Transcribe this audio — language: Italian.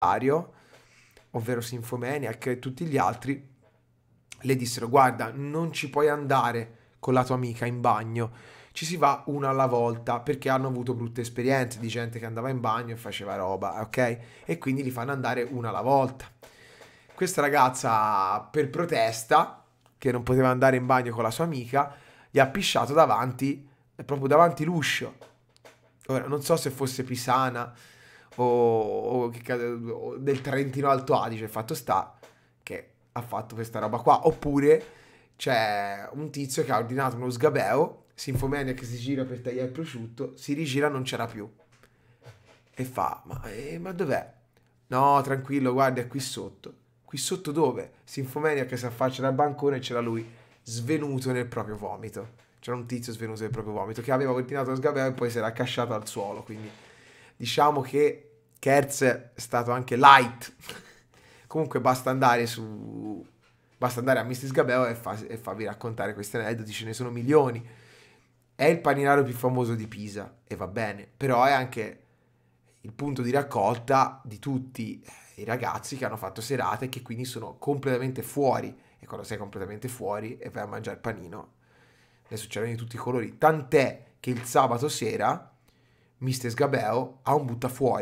Dario, ovvero Sinfomaniac e tutti gli altri, le dissero guarda non ci puoi andare con la tua amica in bagno, ci si va una alla volta perché hanno avuto brutte esperienze di gente che andava in bagno e faceva roba, ok? E quindi li fanno andare una alla volta. Questa ragazza per protesta, che non poteva andare in bagno con la sua amica, gli ha pisciato davanti, proprio davanti l'uscio. Ora non so se fosse pisana, o, o, o del Trentino Alto Adige, fatto sta che ha fatto questa roba qua. Oppure c'è un tizio che ha ordinato uno sgabeo, Sinfomania che si gira per tagliare il prosciutto, si rigira non c'era più. E fa, ma, eh, ma dov'è? No, tranquillo, guarda, è qui sotto. Qui sotto dove? Sinfomania che si affaccia dal bancone c'era lui svenuto nel proprio vomito. C'era un tizio svenuto nel proprio vomito che aveva ordinato lo sgabeo e poi si era accasciato al suolo, quindi diciamo che che è stato anche light. Comunque basta andare su... Basta andare a Mistis Gabeo e, fa, e farvi raccontare questi aneddoti, ce ne sono milioni. È il paninaro più famoso di Pisa, e va bene, però è anche il punto di raccolta di tutti eh, i ragazzi che hanno fatto serate e che quindi sono completamente fuori. E quando sei completamente fuori e vai a mangiare il panino, ne succedono di tutti i colori. Tant'è che il sabato sera Mister Sgabeo ha un buttafuori.